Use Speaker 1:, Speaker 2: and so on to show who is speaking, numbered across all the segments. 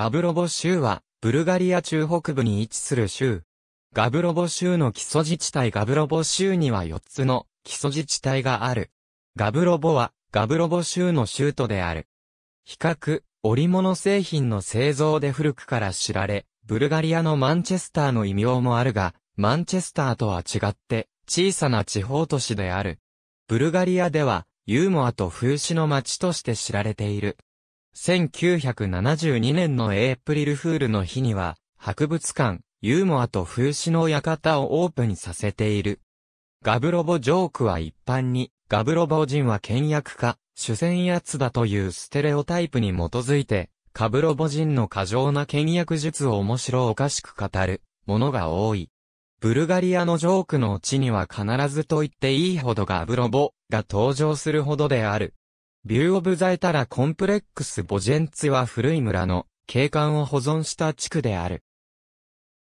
Speaker 1: ガブロボ州は、ブルガリア中北部に位置する州。ガブロボ州の基礎自治体ガブロボ州には4つの基礎自治体がある。ガブロボは、ガブロボ州の州都である。比較、織物製品の製造で古くから知られ、ブルガリアのマンチェスターの異名もあるが、マンチェスターとは違って、小さな地方都市である。ブルガリアでは、ユーモアと風刺の街として知られている。1972年のエイプリルフールの日には、博物館、ユーモアと風刺の館をオープンさせている。ガブロボジョークは一般に、ガブロボ人は倹約家、主戦奴だというステレオタイプに基づいて、ガブロボ人の過剰な倹約術を面白おかしく語る、ものが多い。ブルガリアのジョークの地には必ずと言っていいほどガブロボが登場するほどである。ビューオブザエタラコンプレックスボジェンツィは古い村の景観を保存した地区である。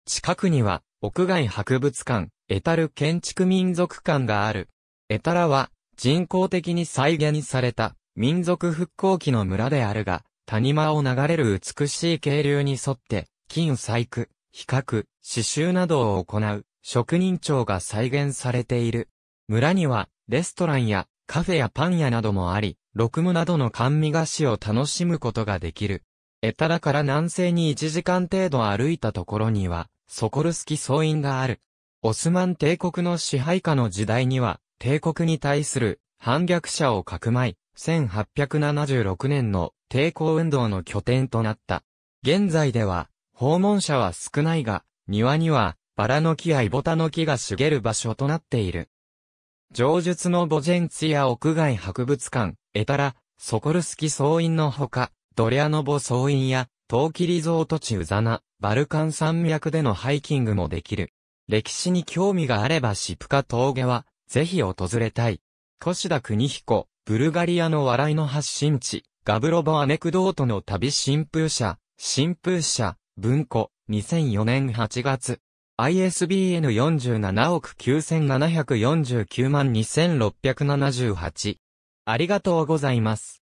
Speaker 1: 近くには屋外博物館、エタル建築民族館がある。エタラは人工的に再現された民族復興期の村であるが、谷間を流れる美しい渓流に沿って金細工、比較、刺繍などを行う職人長が再現されている。村にはレストランやカフェやパン屋などもあり、六無などの甘味菓子を楽しむことができる。エタラから南西に1時間程度歩いたところには、ソコルスキ総院がある。オスマン帝国の支配下の時代には、帝国に対する反逆者をかくまい、1876年の抵抗運動の拠点となった。現在では、訪問者は少ないが、庭には、バラの木やイボタの木が茂る場所となっている。上述のボジェンツィア屋外博物館、エタラ、ソコルスキ総院のほか、ドリアノボ総院や、陶器リゾート地ウザナ、バルカン山脈でのハイキングもできる。歴史に興味があればシプカ峠は、ぜひ訪れたい。コシダ国彦、ブルガリアの笑いの発信地、ガブロボアネクドートの旅新風社、新風社、文庫、2004年8月。ISBN 47億9749万2678。ありがとうございます。